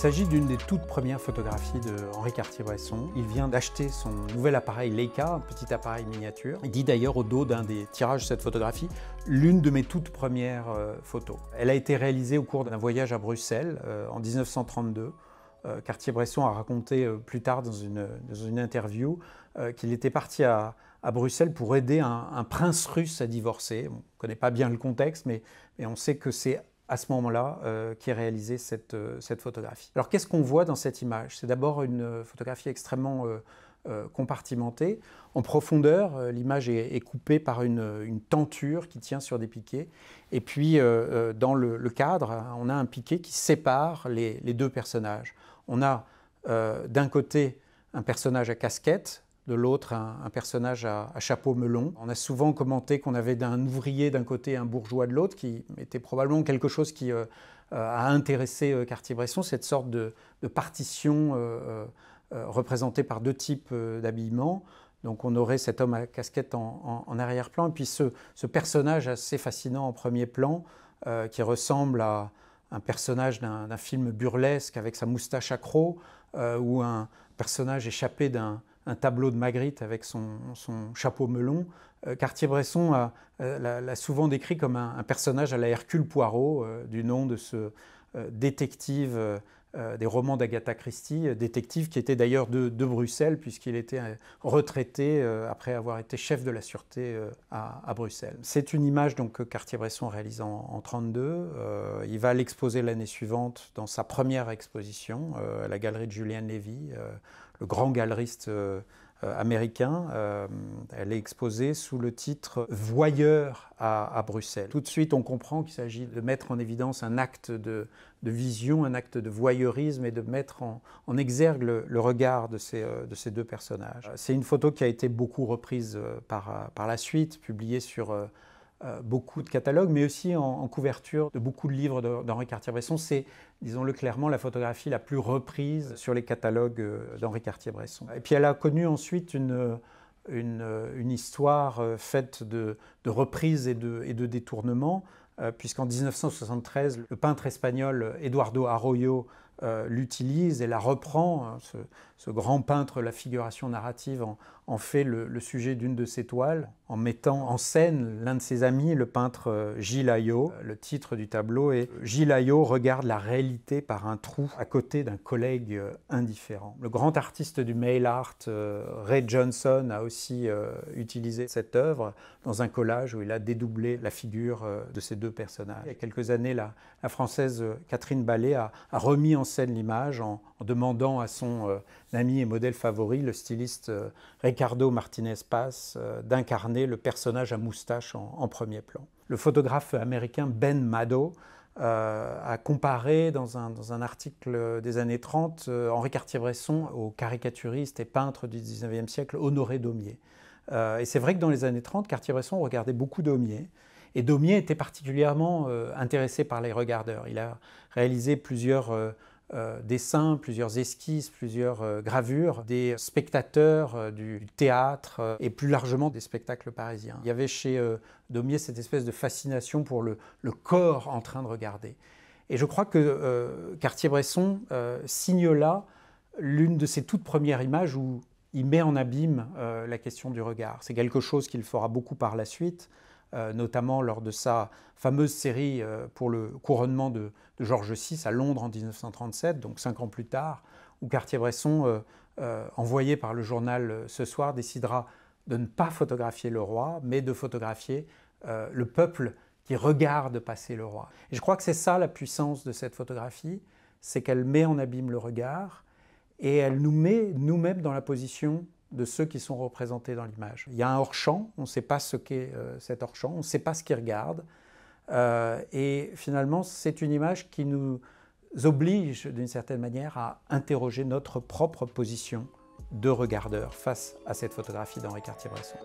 s'agit d'une des toutes premières photographies de Henri Cartier-Bresson. Il vient d'acheter son nouvel appareil Leica, un petit appareil miniature. Il dit d'ailleurs au dos d'un des tirages de cette photographie, l'une de mes toutes premières euh, photos. Elle a été réalisée au cours d'un voyage à Bruxelles euh, en 1932. Euh, Cartier-Bresson a raconté plus tard dans une, une interview qu'il était parti à, Bruxelles pour aider un, prince russe à divorcer. On ne connaît pas bien le contexte, mais, mais on sait que c'est à ce moment-là euh, qui est réalisée euh, cette, photographie. Alors qu'est-ce qu'on voit dans cette image C'est d'abord une euh, photographie extrêmement compartimentée. En profondeur, l'image est, coupée par une, tenture qui tient sur des piquets. Et puis dans le, cadre, on a un piquet qui sépare les deux personnages. On a d'un côté un personnage à casquette de l'autre un, personnage à, chapeau melon. On a souvent commenté qu'on avait d'un ouvrier d'un côté un bourgeois de l'autre, qui était probablement quelque chose qui euh, euh, a intéressé euh, Cartier-Bresson, cette sorte de, partition représentée par deux types d'habillement. Donc on aurait cet homme à casquette en, arrière-plan, et puis ce, ce, personnage assez fascinant en premier plan, qui ressemble à un personnage d'un film burlesque avec sa moustache accro, ou un personnage échappé d'un un tableau de Magritte avec son, chapeau melon. Euh, Cartier-Bresson euh, l'a souvent décrit comme un, personnage à la Hercule Poirot, euh, du nom de ce détective euh, des romans d'Agatha Christie, euh, détective qui était d'ailleurs de, Bruxelles, puisqu'il était euh, retraité après avoir été chef de la sûreté à, Bruxelles. C'est une image donc, que Cartier-Bresson réalise en 1932. il va l'exposer l'année suivante dans sa première exposition à la galerie de Julien Lévy, le grand galeriste euh, américain. Euh, elle est exposée sous le titre Voyeur à, Bruxelles. Tout de suite, on comprend qu'il s'agit de mettre en évidence un acte de, vision, un acte de voyeurisme et de mettre en, exergue le, regard de ces, euh, de ces deux personnages. C'est une photo qui a été beaucoup reprise par, par la suite, publiée sur euh, beaucoup de catalogues, mais aussi en, couverture de beaucoup de livres d'Henri Cartier-Bresson. C'est, disons-le clairement, la photographie la plus reprise sur les catalogues euh, d'Henri Cartier-Bresson. Et puis elle a connu ensuite une, histoire euh, faite de, de reprises et de, et détournements, puisqu'en 1973, le peintre espagnol Eduardo Arroyo l'utilise et la reprend. Ce, grand peintre, la figuration narrative, en, fait le sujet d'une de ses toiles en mettant en scène l'un de ses amis, le peintre euh, Gilles euh, Le titre du tableau est Gilles regarde la réalité par un trou à côté d'un collègue euh, indifférent. Le grand artiste du mail art, Ray Johnson, a aussi utilisé cette œuvre dans un collage où il a dédoublé la figure de ces deux personnages. Il y a quelques années, la, la française Catherine Ballet a, remis en scène l'image en, en, demandant à son ami et modèle favori, le styliste Ricardo Martinez Paz, d'incarner le personnage à moustache en, premier plan. Le photographe américain Ben Maddow euh, a comparé dans un, article des années 30 euh, Henri Cartier-Bresson au caricaturiste et peintre du 19e siècle Honoré Daumier. Euh, et c'est vrai que dans les années 30, Cartier-Bresson regardait beaucoup Daumier. Et Daumier était particulièrement intéressé par les regardeurs. Il a réalisé plusieurs euh, des dessins, plusieurs esquisses, plusieurs euh, gravures des spectateurs euh, du théâtre et plus largement des spectacles parisiens. Il y avait chez Daumier cette espèce de fascination pour le, corps en train de regarder. Et je crois que Cartier-Bresson signe là l'une de ses toutes premières images où il met en abîme la question du regard. C'est quelque chose qu'il fera beaucoup par la suite. Euh, notamment lors de sa fameuse série euh, pour le couronnement de, Georges VI à Londres en 1937, donc cinq ans plus tard, où Cartier-Bresson, euh, envoyé par le journal Ce Soir, décidera de ne pas photographier le roi, mais de photographier le peuple qui regarde passer le roi. Et je crois que c'est ça la puissance de cette photographie, c'est qu'elle met en abîme le regard et elle nous met nous-mêmes dans la position de ceux qui sont représentés dans l'image. Il y a un hors-champ, on ne sait pas ce qu'est euh, cet hors-champ, on ne sait pas ce qu'il regarde. Euh, et finalement, c'est une image qui nous oblige d'une certaine manière à interroger notre propre position de regardeur face à cette photographie d'Henri Cartier-Bresson.